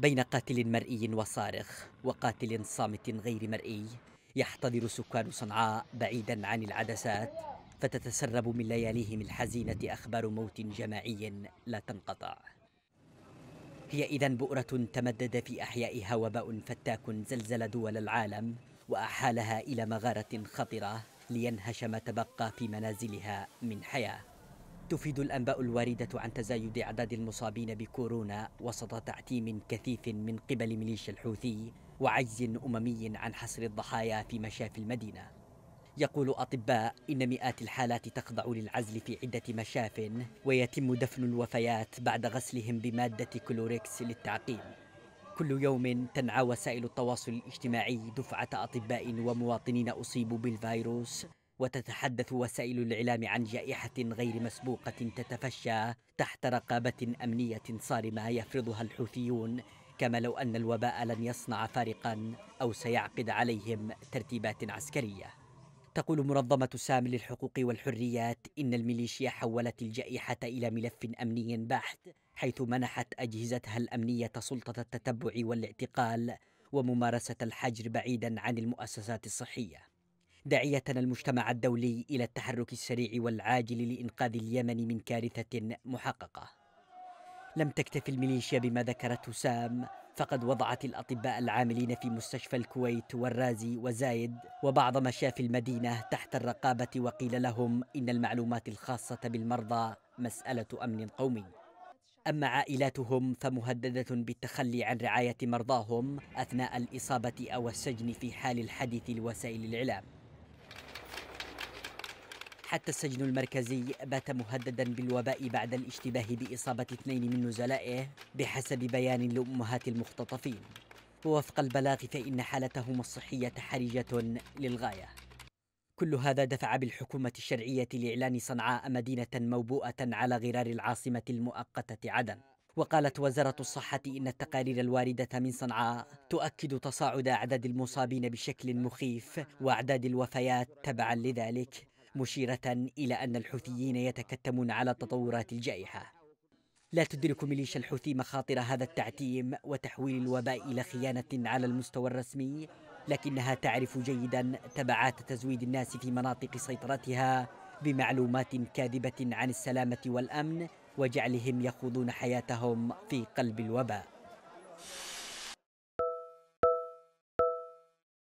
بين قاتل مرئي وصارخ وقاتل صامت غير مرئي يحتضر سكان صنعاء بعيدا عن العدسات فتتسرب من لياليهم الحزينة أخبار موت جماعي لا تنقطع هي إذا بؤرة تمدد في أحيائها وباء فتاك زلزل دول العالم وأحالها إلى مغارة خطرة لينهش ما تبقى في منازلها من حياه تفيد الأنباء الواردة عن تزايد أعداد المصابين بكورونا وسط تعتيم كثيف من قبل ميليشيا الحوثي وعجز أممي عن حصر الضحايا في مشافي المدينة يقول أطباء إن مئات الحالات تخضع للعزل في عدة مشاف ويتم دفن الوفيات بعد غسلهم بمادة كلوريكس للتعقيم كل يوم تنعى وسائل التواصل الاجتماعي دفعة أطباء ومواطنين أصيبوا بالفيروس وتتحدث وسائل الإعلام عن جائحة غير مسبوقة تتفشى تحت رقابة أمنية صارمة يفرضها الحوثيون كما لو أن الوباء لن يصنع فارقا أو سيعقد عليهم ترتيبات عسكرية تقول منظمة سام للحقوق والحريات إن الميليشيا حولت الجائحة إلى ملف أمني بحت حيث منحت أجهزتها الأمنية سلطة التتبع والاعتقال وممارسة الحجر بعيدا عن المؤسسات الصحية داعية المجتمع الدولي إلى التحرك السريع والعاجل لإنقاذ اليمن من كارثة محققة لم تكتف الميليشيا بما ذكرته سام فقد وضعت الأطباء العاملين في مستشفى الكويت والرازي وزايد وبعض مشافي المدينة تحت الرقابة وقيل لهم إن المعلومات الخاصة بالمرضى مسألة أمن قومي أما عائلاتهم فمهددة بالتخلي عن رعاية مرضاهم أثناء الإصابة أو السجن في حال الحديث لوسائل الإعلام حتى السجن المركزي بات مهددا بالوباء بعد الاشتباه بإصابة اثنين من نزلائه بحسب بيان لأمهات المختطفين ووفق البلاغ فإن حالتهما الصحية حرجة للغاية كل هذا دفع بالحكومة الشرعية لإعلان صنعاء مدينة موبوءة على غرار العاصمة المؤقتة عدن وقالت وزارة الصحة إن التقارير الواردة من صنعاء تؤكد تصاعد أعداد المصابين بشكل مخيف وأعداد الوفيات تبعا لذلك مشيرة إلى أن الحوثيين يتكتمون على تطورات الجائحة لا تدرك ميليشيا الحوثي مخاطر هذا التعتيم وتحويل الوباء إلى خيانة على المستوى الرسمي لكنها تعرف جيدا تبعات تزويد الناس في مناطق سيطرتها بمعلومات كاذبة عن السلامة والأمن وجعلهم يخوضون حياتهم في قلب الوباء